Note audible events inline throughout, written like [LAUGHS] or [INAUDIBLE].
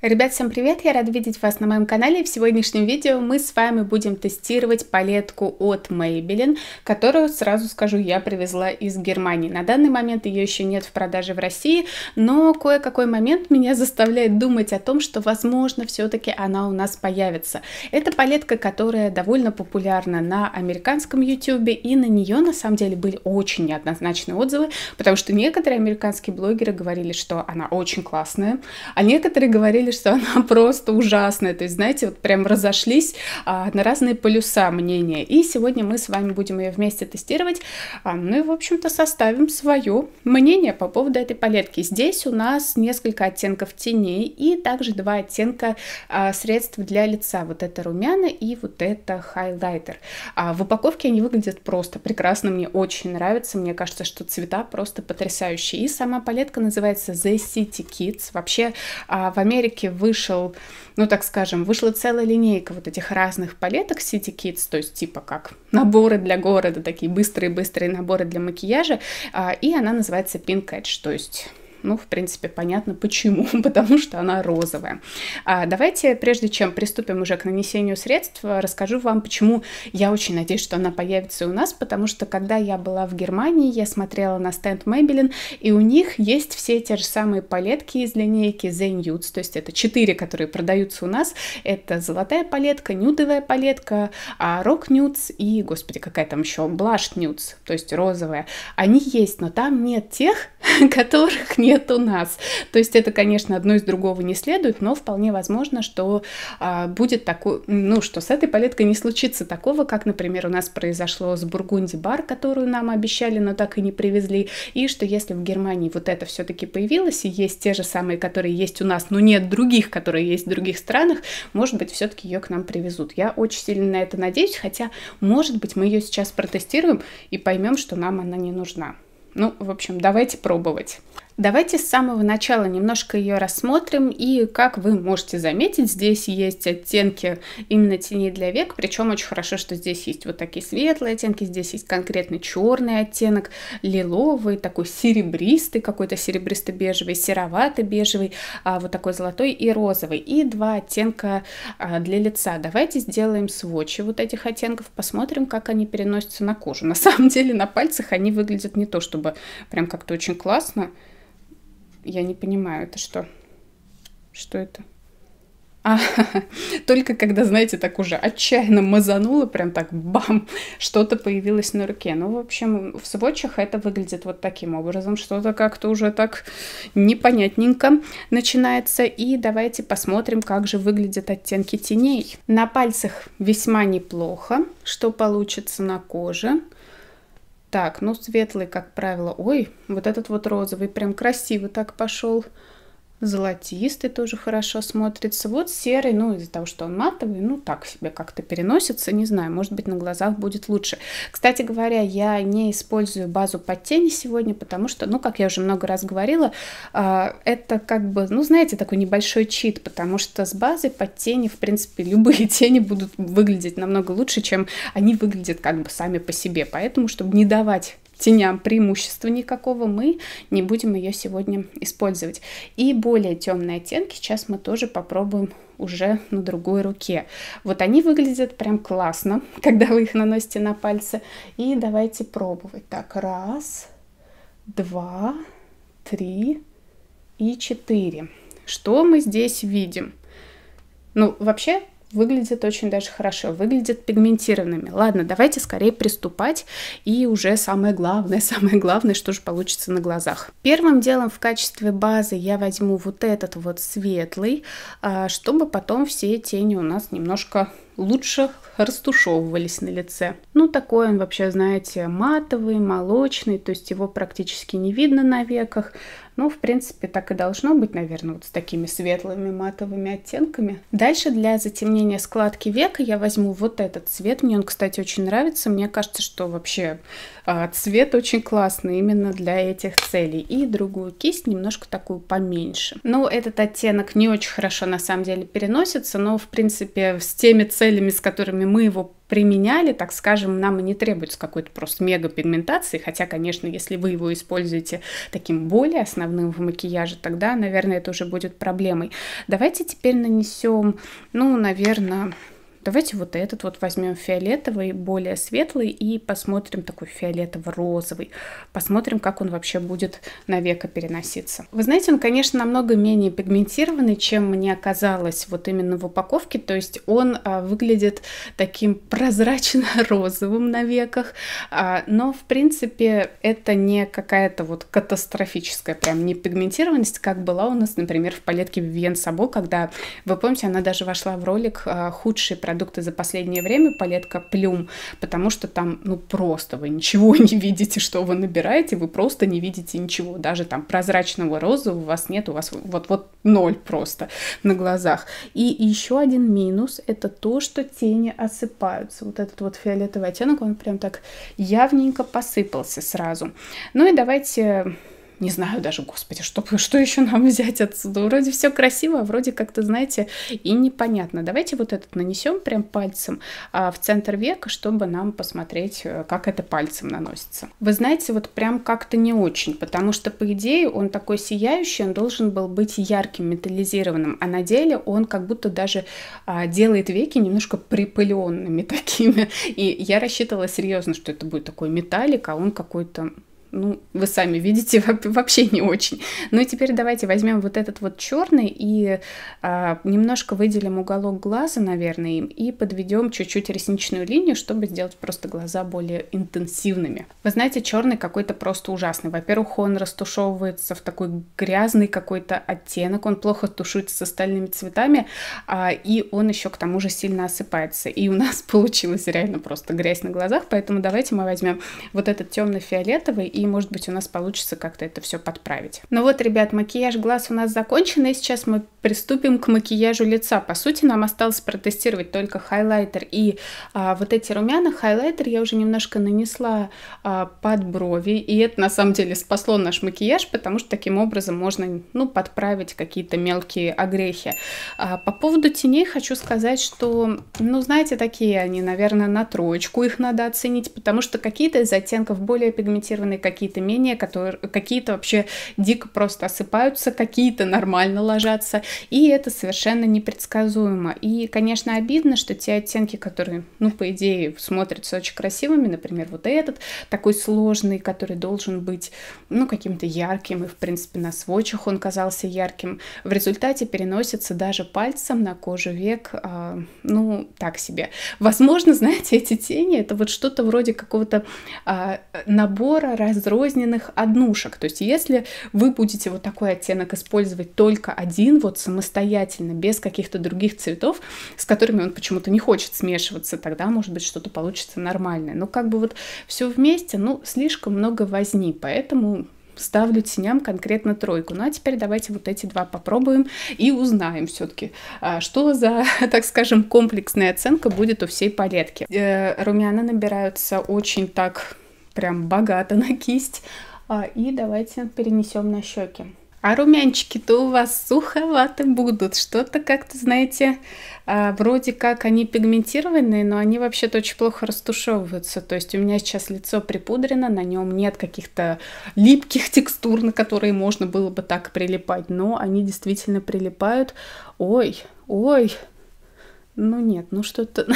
Ребят, всем привет! Я рада видеть вас на моем канале. В сегодняшнем видео мы с вами будем тестировать палетку от Maybelline, которую, сразу скажу, я привезла из Германии. На данный момент ее еще нет в продаже в России, но кое-какой момент меня заставляет думать о том, что, возможно, все-таки она у нас появится. Это палетка, которая довольно популярна на американском YouTube, и на нее, на самом деле, были очень неоднозначные отзывы, потому что некоторые американские блогеры говорили, что она очень классная, а некоторые говорили, поняли, что она [LAUGHS] просто ужасная. То есть, знаете, вот прям разошлись а, на разные полюса мнения. И сегодня мы с вами будем ее вместе тестировать. А, ну и, в общем-то, составим свое мнение по поводу этой палетки. Здесь у нас несколько оттенков теней и также два оттенка а, средств для лица. Вот это румяна и вот это хайлайтер. А, в упаковке они выглядят просто прекрасно. Мне очень нравится. Мне кажется, что цвета просто потрясающие. И сама палетка называется The City Kids. Вообще а, в Америке веке вышел, ну так скажем, вышла целая линейка вот этих разных палеток City Kids, то есть типа как наборы для города, такие быстрые-быстрые наборы для макияжа, а, и она называется Pink Edge, то есть ну, в принципе, понятно почему, [LAUGHS] потому что она розовая. А давайте, прежде чем приступим уже к нанесению средств, расскажу вам, почему я очень надеюсь, что она появится у нас, потому что когда я была в Германии, я смотрела на стенд Maybelline, и у них есть все те же самые палетки из линейки The Nudes, то есть это четыре, которые продаются у нас. Это золотая палетка, нюдовая палетка, а, рок Nudes и, господи, какая там еще, Blush Nudes, то есть розовая. Они есть, но там нет тех, [LAUGHS] которых не нет у нас. То есть это, конечно, одно из другого не следует, но вполне возможно, что а, будет такой, ну, что с этой палеткой не случится такого, как, например, у нас произошло с Бургунди Бар, которую нам обещали, но так и не привезли, и что если в Германии вот это все-таки появилось, и есть те же самые, которые есть у нас, но нет других, которые есть в других странах, может быть, все-таки ее к нам привезут. Я очень сильно на это надеюсь, хотя, может быть, мы ее сейчас протестируем и поймем, что нам она не нужна. Ну, в общем, давайте пробовать. Давайте с самого начала немножко ее рассмотрим. И как вы можете заметить, здесь есть оттенки именно теней для век. Причем очень хорошо, что здесь есть вот такие светлые оттенки, здесь есть конкретно черный оттенок, лиловый, такой серебристый, какой-то серебристо-бежевый, серовато-бежевый, а вот такой золотой и розовый. И два оттенка а, для лица. Давайте сделаем сводчи вот этих оттенков, посмотрим, как они переносятся на кожу. На самом деле на пальцах они выглядят не то чтобы прям как-то очень классно. Я не понимаю, это что? Что это? А, [LAUGHS] только когда, знаете, так уже отчаянно мазануло, прям так бам, что-то появилось на руке. Ну, в общем, в сводчах это выглядит вот таким образом. Что-то как-то уже так непонятненько начинается. И давайте посмотрим, как же выглядят оттенки теней. На пальцах весьма неплохо, что получится на коже. Так, ну светлый, как правило. Ой, вот этот вот розовый прям красиво так пошел. Золотистый тоже хорошо смотрится. Вот серый, ну, из-за того, что он матовый, ну, так себе как-то переносится. Не знаю, может быть, на глазах будет лучше. Кстати говоря, я не использую базу под тени сегодня, потому что, ну, как я уже много раз говорила, а, это как бы, ну, знаете, такой небольшой чит, потому что с базой под тени, в принципе, любые [LAUGHS] тени будут выглядеть намного лучше, чем они выглядят как бы сами по себе. Поэтому, чтобы не давать теням преимущества никакого, мы не будем ее сегодня использовать. И более темные оттенки сейчас мы тоже попробуем уже на другой руке. Вот они выглядят прям классно, [LAUGHS] когда вы их наносите на пальцы. И давайте пробовать. Так, раз, два, три и четыре. Что мы здесь видим? Ну, вообще, выглядят очень даже хорошо, выглядят пигментированными. Ладно, давайте скорее приступать и уже самое главное, [LAUGHS] самое главное, что же получится на глазах. Первым делом в качестве базы я возьму вот этот вот светлый, а, чтобы потом все тени у нас немножко лучше растушевывались на лице. Ну, такой он вообще, знаете, матовый, молочный, то есть его практически не видно на веках. Ну, в принципе, так и должно быть, наверное, вот с такими светлыми матовыми оттенками. Дальше для затемнения складки века я возьму вот этот цвет. Мне он, кстати, очень нравится. Мне кажется, что вообще а, цвет очень классный именно для этих целей. И другую кисть, немножко такую поменьше. Ну, этот оттенок не очень хорошо на самом деле переносится, но в принципе с теми целями, с которыми мы его применяли, так скажем, нам и не требуется какой-то просто мега пигментации, хотя, конечно, если вы его используете таким более основным в макияже, тогда, наверное, это уже будет проблемой. Давайте теперь нанесем, ну, наверное, Давайте вот этот вот возьмем фиолетовый, более светлый, и посмотрим такой фиолетово-розовый. Посмотрим, как он вообще будет на века переноситься. Вы знаете, он, конечно, намного менее пигментированный, чем мне оказалось вот именно в упаковке. То есть он а, выглядит таким прозрачно-розовым на веках. А, но, в принципе, это не какая-то вот катастрофическая прям не пигментированность, как была у нас, например, в палетке Vivienne Sabo, когда, вы помните, она даже вошла в ролик а, «Худшие продукты за последнее время, палетка Плюм, потому что там, ну, просто вы ничего [LAUGHS] не видите, что вы набираете, вы просто не видите ничего, даже там прозрачного розового у вас нет, у вас вот-вот ноль просто на глазах. И еще один минус – это то, что тени осыпаются. Вот этот вот фиолетовый оттенок, он прям так явненько посыпался сразу. Ну и давайте не знаю даже, господи, что, что еще нам взять отсюда? Вроде все красиво, а вроде как-то, знаете, и непонятно. Давайте вот этот нанесем прям пальцем а, в центр века, чтобы нам посмотреть, э, как это пальцем наносится. Вы знаете, вот прям как-то не очень, потому что, по идее, он такой сияющий, он должен был быть ярким, металлизированным, а на деле он как будто даже а, делает веки немножко припыленными [LAUGHS] такими. И я рассчитывала серьезно, что это будет такой металлик, а он какой-то ну, вы сами видите, [LAUGHS] вообще не очень. Ну и теперь давайте возьмем вот этот вот черный и а, немножко выделим уголок глаза, наверное, им, и подведем чуть-чуть ресничную линию, чтобы сделать просто глаза более интенсивными. Вы знаете, черный какой-то просто ужасный. Во-первых, он растушевывается в такой грязный какой-то оттенок, он плохо тушится с остальными цветами, а, и он еще к тому же сильно осыпается. И у нас [LAUGHS] получилось реально просто грязь на глазах, поэтому давайте мы возьмем вот этот темно-фиолетовый и, может быть, у нас получится как-то это все подправить. Ну вот, ребят, макияж глаз у нас закончен, и сейчас мы приступим к макияжу лица. По сути, нам осталось протестировать только хайлайтер и а, вот эти румяна. Хайлайтер я уже немножко нанесла а, под брови, и это на самом деле спасло наш макияж, потому что таким образом можно, ну, подправить какие-то мелкие огрехи. А, по поводу теней хочу сказать, что, ну, знаете, такие они, наверное, на троечку их надо оценить, потому что какие-то из оттенков более пигментированные, какие-то менее, которые какие-то вообще дико просто осыпаются, какие-то нормально ложатся, и это совершенно непредсказуемо. И, конечно, обидно, что те оттенки, которые, ну, по идее, смотрятся очень красивыми, например, вот этот, такой сложный, который должен быть, ну, каким-то ярким, и, в принципе, на сводчах он казался ярким, в результате переносится даже пальцем на кожу век, э, ну, так себе. Возможно, [LAUGHS] знаете, эти тени, это вот что-то вроде какого-то э, набора раз разрозненных однушек. То есть если вы будете вот такой оттенок использовать только один, вот самостоятельно, без каких-то других цветов, с которыми он почему-то не хочет смешиваться, тогда, может быть, что-то получится нормальное. Но как бы вот все вместе, ну, слишком много возни, поэтому ставлю теням конкретно тройку. Ну а теперь давайте вот эти два попробуем и узнаем все-таки, а, что за, [LAUGHS] так скажем, комплексная оценка будет у всей палетки. Э, румяна набираются очень так прям богато на кисть. А, и давайте перенесем на щеки. А румянчики-то у вас суховаты будут. Что-то как-то, знаете, а, вроде как они пигментированные, но они вообще-то очень плохо растушевываются. То есть у меня сейчас лицо припудрено, на нем нет каких-то липких текстур, на которые можно было бы так прилипать. Но они действительно прилипают. Ой, ой. Ну нет, ну что-то...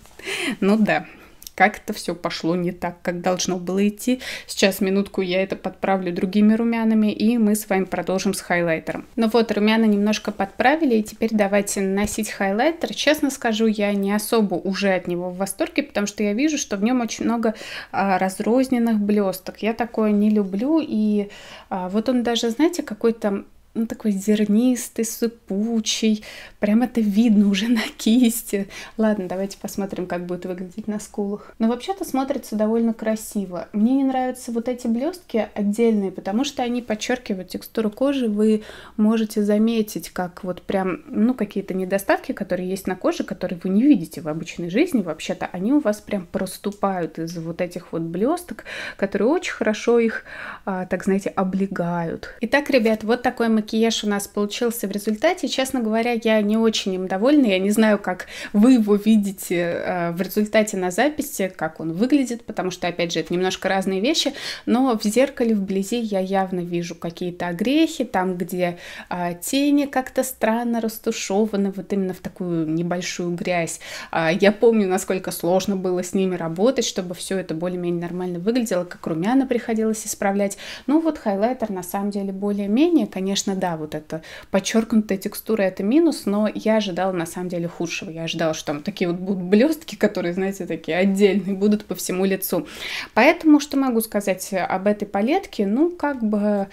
[LAUGHS] Ну да, как это все пошло не так, как должно было идти. Сейчас минутку я это подправлю другими румянами, и мы с вами продолжим с хайлайтером. Ну вот, румяна немножко подправили, и теперь давайте наносить хайлайтер. Честно скажу, я не особо уже от него в восторге, потому что я вижу, что в нем очень много а, разрозненных блесток. Я такое не люблю, и а, вот он даже, знаете, какой-то ну, такой зернистый, сыпучий, прям это видно уже [LAUGHS] на кисти. Ладно, давайте посмотрим, как будет выглядеть на скулах. Но вообще-то смотрится довольно красиво. Мне не нравятся вот эти блестки отдельные, потому что они подчеркивают текстуру кожи. Вы можете заметить, как вот прям, ну, какие-то недостатки, которые есть на коже, которые вы не видите в обычной жизни, вообще-то они у вас прям проступают из вот этих вот блесток, которые очень хорошо их, а, так знаете, облегают. Итак, ребят, вот такой мы макияж у нас получился в результате. Честно говоря, я не очень им довольна. Я не знаю, как вы его видите э, в результате на записи, как он выглядит, потому что, опять же, это немножко разные вещи. Но в зеркале вблизи я явно вижу какие-то огрехи, там, где а, тени как-то странно растушеваны, вот именно в такую небольшую грязь. А, я помню, насколько сложно было с ними работать, чтобы все это более-менее нормально выглядело, как румяна приходилось исправлять. Ну вот хайлайтер на самом деле более-менее, конечно, конечно, да, вот это подчеркнутая текстура это минус, но я ожидала на самом деле худшего. Я ожидала, что там такие вот будут блестки, которые, знаете, такие отдельные будут по всему лицу. Поэтому что могу сказать об этой палетке? Ну, как бы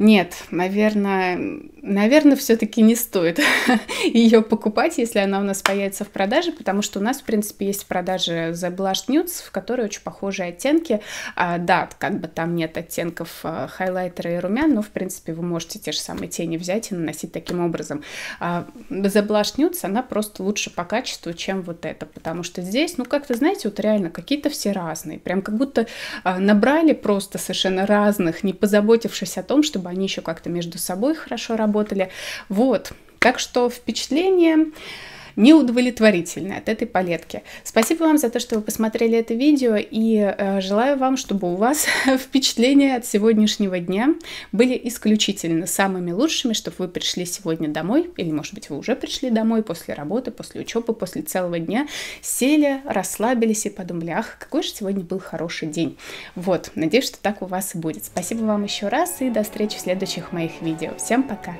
нет, наверное, наверное, все-таки не стоит [LAUGHS] ее покупать, если она у нас появится в продаже, потому что у нас, в принципе, есть в продаже The Blush Nudes, в которой очень похожие оттенки. А, да, как бы там нет оттенков а, хайлайтера и румян, но, в принципе, вы можете те же самые тени взять и наносить таким образом. А, The Blush Nudes, она просто лучше по качеству, чем вот это, потому что здесь, ну, как-то, знаете, вот реально какие-то все разные, прям как будто а, набрали просто совершенно разных, не позаботившись о том, чтобы они еще как-то между собой хорошо работали. Вот, так что впечатление неудовлетворительны от этой палетки. Спасибо вам за то, что вы посмотрели это видео и э, желаю вам, чтобы у вас [LAUGHS] впечатления от сегодняшнего дня были исключительно самыми лучшими, чтобы вы пришли сегодня домой, или, может быть, вы уже пришли домой после работы, после учебы, после целого дня, сели, расслабились и подумали, ах, какой же сегодня был хороший день. Вот, надеюсь, что так у вас и будет. Спасибо вам еще раз и до встречи в следующих моих видео. Всем пока!